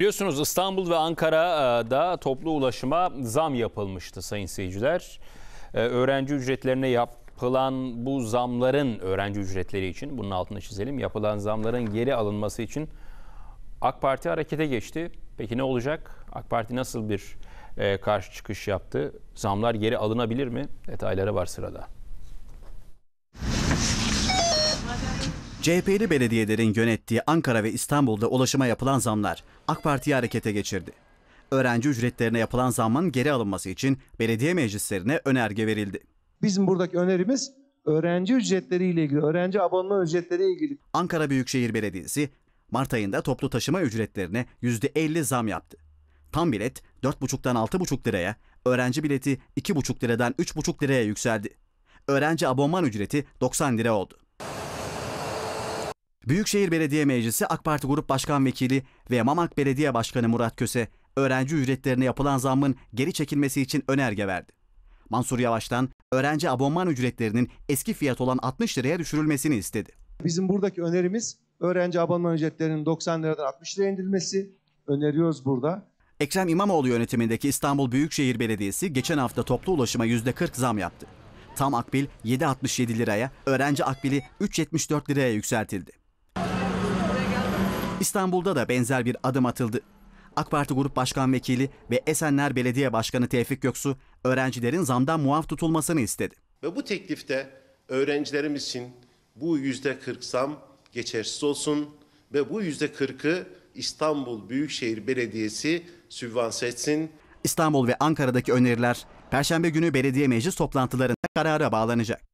Biliyorsunuz İstanbul ve Ankara'da toplu ulaşıma zam yapılmıştı sayın seyirciler. Ee, öğrenci ücretlerine yapılan bu zamların öğrenci ücretleri için bunun altını çizelim. Yapılan zamların geri alınması için AK Parti harekete geçti. Peki ne olacak? AK Parti nasıl bir e, karşı çıkış yaptı? Zamlar geri alınabilir mi? Detaylara var sırada. CHP'li belediyelerin yönettiği Ankara ve İstanbul'da ulaşıma yapılan zamlar AK Parti'yi harekete geçirdi. Öğrenci ücretlerine yapılan zamın geri alınması için belediye meclislerine önerge verildi. Bizim buradaki önerimiz öğrenci ücretleri ile ilgili, öğrenci abonman ücretleri ile ilgili. Ankara Büyükşehir Belediyesi Mart ayında toplu taşıma ücretlerine %50 zam yaptı. Tam bilet 4,5'tan 6,5 liraya, öğrenci bileti 2,5 liradan 3,5 liraya yükseldi. Öğrenci abonman ücreti 90 lira oldu. Büyükşehir Belediye Meclisi AK Parti Grup Başkan Vekili ve Mamak Belediye Başkanı Murat Köse, öğrenci ücretlerine yapılan zammın geri çekilmesi için önerge verdi. Mansur Yavaş'tan öğrenci abonman ücretlerinin eski fiyat olan 60 liraya düşürülmesini istedi. Bizim buradaki önerimiz öğrenci abonman ücretlerinin 90 liradan 60 liraya indirilmesi öneriyoruz burada. Ekrem İmamoğlu yönetimindeki İstanbul Büyükşehir Belediyesi geçen hafta toplu ulaşıma %40 zam yaptı. Tam akbil 7.67 liraya, öğrenci akbili 3.74 liraya yükseltildi. İstanbul'da da benzer bir adım atıldı. AK Parti Grup Başkan Vekili ve Esenler Belediye Başkanı Tevfik Göksu öğrencilerin zamdan muaf tutulmasını istedi. Ve bu teklifte öğrencilerimiz için bu yüzde 40 zam geçersiz olsun ve bu yüzde 40'ı İstanbul Büyükşehir Belediyesi sübvanse etsin. İstanbul ve Ankara'daki öneriler Perşembe günü belediye meclis toplantılarında karara bağlanacak.